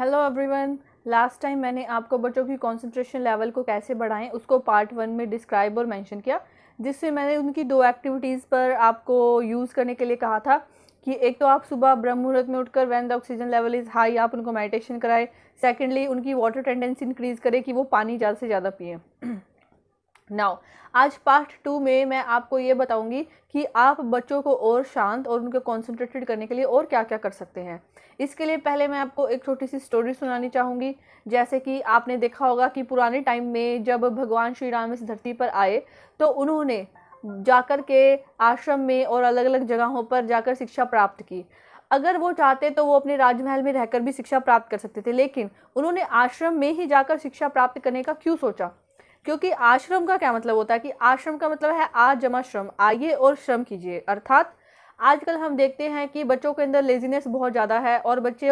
hello everyone last time मैंने आपको बच्चों की कंसंट्रेशन लेवल को कैसे बढ़ाएं उसको पार्ट वन में डिस्क्राइब और मेंशन किया जिससे मैंने उनकी दो एक्टिविटीज़ पर आपको यूज़ करने के लिए कहा था कि एक तो आप सुबह ब्रह्म मुहूर्त में उठकर when the oxygen level is high आप उनको मेडिटेशन कराएं सेकेंडली उनकी वाटर टेंडेंसी इंक्रीज़ करें कि वो पानी ज़्यादा से ज़्यादा पिए नाउ आज पार्ट टू में मैं आपको ये बताऊंगी कि आप बच्चों को और शांत और उनको कॉन्सेंट्रेटेड करने के लिए और क्या क्या कर सकते हैं इसके लिए पहले मैं आपको एक छोटी सी स्टोरी सुनानी चाहूँगी जैसे कि आपने देखा होगा कि पुराने टाइम में जब भगवान श्री राम इस धरती पर आए तो उन्होंने जाकर के आश्रम में और अलग अलग जगहों पर जाकर शिक्षा प्राप्त की अगर वो चाहते तो वो अपने राजमहल में रहकर भी शिक्षा प्राप्त कर सकते थे लेकिन उन्होंने आश्रम में ही जाकर शिक्षा प्राप्त करने का क्यों सोचा क्योंकि आश्रम का क्या मतलब होता है कि आश्रम का मतलब है आज जमा श्रम आइए और श्रम कीजिए अर्थात आजकल हम देखते हैं कि बच्चों के अंदर लेजीनेस बहुत ज़्यादा है और बच्चे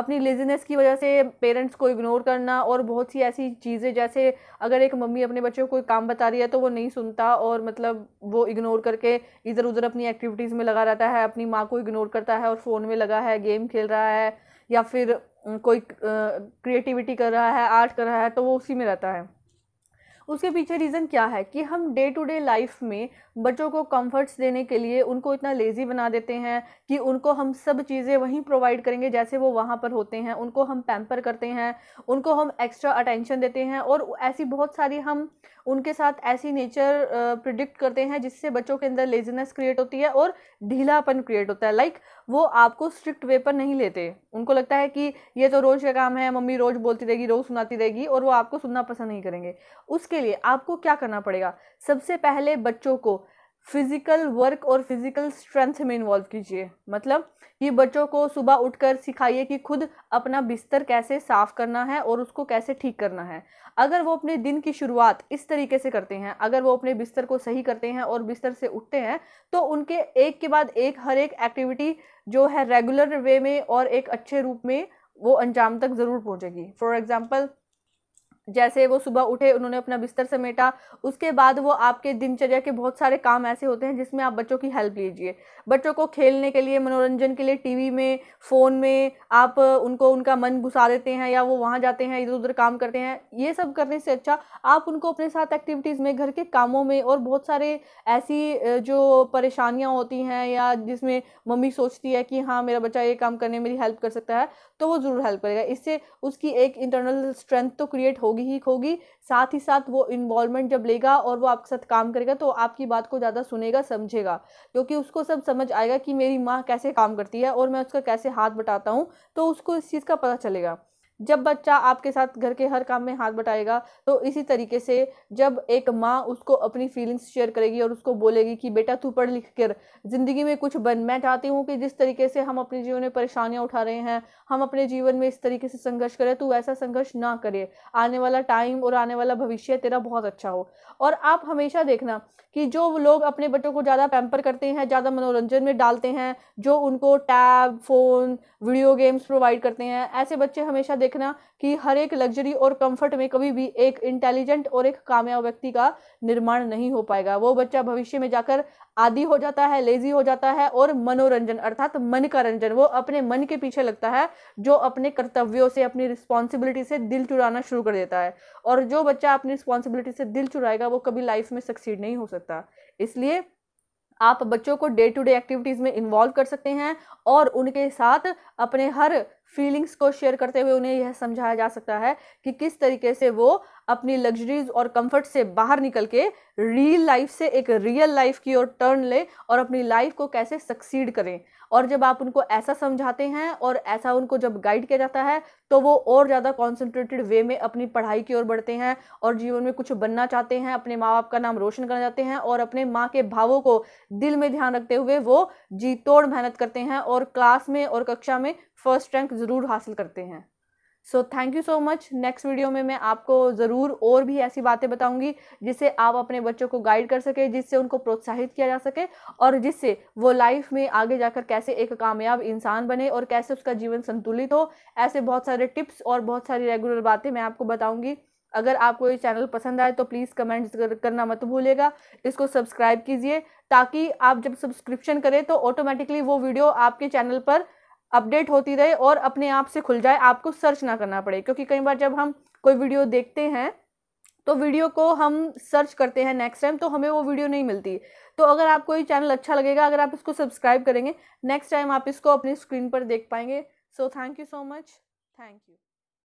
अपनी लेजीनेस की वजह से पेरेंट्स को इग्नोर करना और बहुत सी ऐसी चीज़ें जैसे अगर एक मम्मी अपने बच्चे को कोई काम बता रही है तो वो नहीं सुनता और मतलब वो इग्नोर करके इधर उधर अपनी एक्टिविटीज़ में लगा रहता है अपनी माँ को इग्नोर करता है और फ़ोन में लगा है गेम खेल रहा है या फिर कोई क्रिएटिविटी कर रहा है आर्ट कर रहा है तो वो उसी में रहता है उसके पीछे रीज़न क्या है कि हम डे टू डे लाइफ में बच्चों को कंफर्ट्स देने के लिए उनको इतना लेज़ी बना देते हैं कि उनको हम सब चीज़ें वहीं प्रोवाइड करेंगे जैसे वो वहाँ पर होते हैं उनको हम पैम्पर करते हैं उनको हम एक्स्ट्रा अटेंशन देते हैं और ऐसी बहुत सारी हम उनके साथ ऐसी नेचर प्रिडिक्ट करते हैं जिससे बच्चों के अंदर लेजीनेस क्रिएट होती है और ढीलापन क्रिएट होता है लाइक like, वो आपको स्ट्रिक्ट वे पर नहीं लेते उनको लगता है कि ये तो रोज़ का काम है मम्मी रोज़ बोलती रहेगी रोज़ सुनाती रहेगी और वो आपको सुनना पसंद नहीं करेंगे उसके लिए आपको क्या करना पड़ेगा सबसे पहले बच्चों को फिज़िकल वर्क और फिज़िकल स्ट्रेंथ में इन्वॉल्व कीजिए मतलब ये बच्चों को सुबह उठकर सिखाइए कि खुद अपना बिस्तर कैसे साफ़ करना है और उसको कैसे ठीक करना है अगर वो अपने दिन की शुरुआत इस तरीके से करते हैं अगर वो अपने बिस्तर को सही करते हैं और बिस्तर से उठते हैं तो उनके एक के बाद एक हर एक एक्टिविटी जो है रेगुलर वे में और एक अच्छे रूप में वो अंजाम तक ज़रूर पहुँचेगी फॉर एग्ज़ाम्पल जैसे वो सुबह उठे उन्होंने अपना बिस्तर समेटा उसके बाद वो आपके दिनचर्या के बहुत सारे काम ऐसे होते हैं जिसमें आप बच्चों की हेल्प लीजिए बच्चों को खेलने के लिए मनोरंजन के लिए टीवी में फ़ोन में आप उनको उनका मन घुसा देते हैं या वो वहाँ जाते हैं इधर उधर काम करते हैं ये सब करने से अच्छा आप उनको अपने साथ एक्टिविटीज़ में घर के कामों में और बहुत सारे ऐसी जो परेशानियाँ होती हैं या जिसमें मम्मी सोचती है कि हाँ मेरा बच्चा ये काम करने मेरी हेल्प कर सकता है तो वो ज़रूर हेल्प करेगा इससे उसकी एक इंटरनल स्ट्रेंथ तो क्रिएट हो खोगी ही खोगी साथ ही साथ वो इन्वॉल्वमेंट जब लेगा और वो आपके साथ काम करेगा तो आपकी बात को ज़्यादा सुनेगा समझेगा क्योंकि उसको सब समझ आएगा कि मेरी माँ कैसे काम करती है और मैं उसका कैसे हाथ बटाता हूँ तो उसको इस चीज़ का पता चलेगा जब बच्चा आपके साथ घर के हर काम में हाथ बटाएगा तो इसी तरीके से जब एक माँ उसको अपनी फीलिंग्स शेयर करेगी और उसको बोलेगी कि बेटा तू पढ़ लिख कर ज़िंदगी में कुछ बन मैं चाहती हूँ कि जिस तरीके से हम अपने जीवन में परेशानियाँ उठा रहे हैं हम अपने जीवन में इस तरीके से संघर्ष करें तू ऐसा संघर्ष ना करे आने वाला टाइम और आने वाला भविष्य तेरा बहुत अच्छा हो और आप हमेशा देखना कि जो लोग अपने बच्चों को ज़्यादा पैम्पर करते हैं ज़्यादा मनोरंजन में डालते हैं जो उनको tab phone video games provide करते हैं ऐसे बच्चे हमेशा देख देखना कि हर एक लग्जरी और कंफर्ट में कभी भी एक इंटेलिजेंट और एक कामयाब व्यक्ति का निर्माण नहीं हो पाएगा वो बच्चा भविष्य में जाकर आदि हो जाता है लेजी हो जाता है और मनोरंजन अर्थात मन का रंजन वो अपने मन के पीछे लगता है जो अपने कर्तव्यों से अपनी रिस्पॉन्सिबिलिटी से दिल चुराना शुरू कर देता है और जो बच्चा अपनी रिस्पॉन्सिबिलिटी से दिल चुराएगा वो कभी लाइफ में सक्सीड नहीं हो सकता इसलिए आप बच्चों को डे टू डे एक्टिविटीज़ में इन्वॉल्व कर सकते हैं और उनके साथ अपने हर फीलिंग्स को शेयर करते हुए उन्हें यह समझाया जा सकता है कि किस तरीके से वो अपनी लग्जरीज और कंफर्ट से बाहर निकल के रियल लाइफ से एक रियल लाइफ की ओर टर्न ले और अपनी लाइफ को कैसे सक्सीड करें और जब आप उनको ऐसा समझाते हैं और ऐसा उनको जब गाइड किया जाता है तो वो और ज़्यादा कॉन्सेंट्रेटेड वे में अपनी पढ़ाई की ओर बढ़ते हैं और जीवन में कुछ बनना चाहते हैं अपने माँ बाप का नाम रोशन करना चाहते हैं और अपने माँ के भावों को दिल में ध्यान रखते हुए वो जी तोड़ मेहनत करते हैं और क्लास में और कक्षा में फर्स्ट रैंक ज़रूर हासिल करते हैं so thank you so much next video में मैं आपको ज़रूर और भी ऐसी बातें बताऊंगी जिससे आप अपने बच्चों को गाइड कर सके जिससे उनको प्रोत्साहित किया जा सके और जिससे वो लाइफ में आगे जाकर कैसे एक कामयाब इंसान बने और कैसे उसका जीवन संतुलित हो ऐसे बहुत सारे टिप्स और बहुत सारी रेगुलर बातें मैं आपको बताऊँगी अगर आपको ये चैनल पसंद आए तो प्लीज़ कमेंट करना मत भूलेगा इसको सब्सक्राइब कीजिए ताकि आप जब सब्सक्रिप्शन करें तो ऑटोमेटिकली वो वीडियो आपके चैनल पर अपडेट होती रहे और अपने आप से खुल जाए आपको सर्च ना करना पड़े क्योंकि कई बार जब हम कोई वीडियो देखते हैं तो वीडियो को हम सर्च करते हैं नेक्स्ट टाइम तो हमें वो वीडियो नहीं मिलती तो अगर आपको ये चैनल अच्छा लगेगा अगर आप इसको सब्सक्राइब करेंगे नेक्स्ट टाइम आप इसको अपनी स्क्रीन पर देख पाएंगे so thank you so much thank you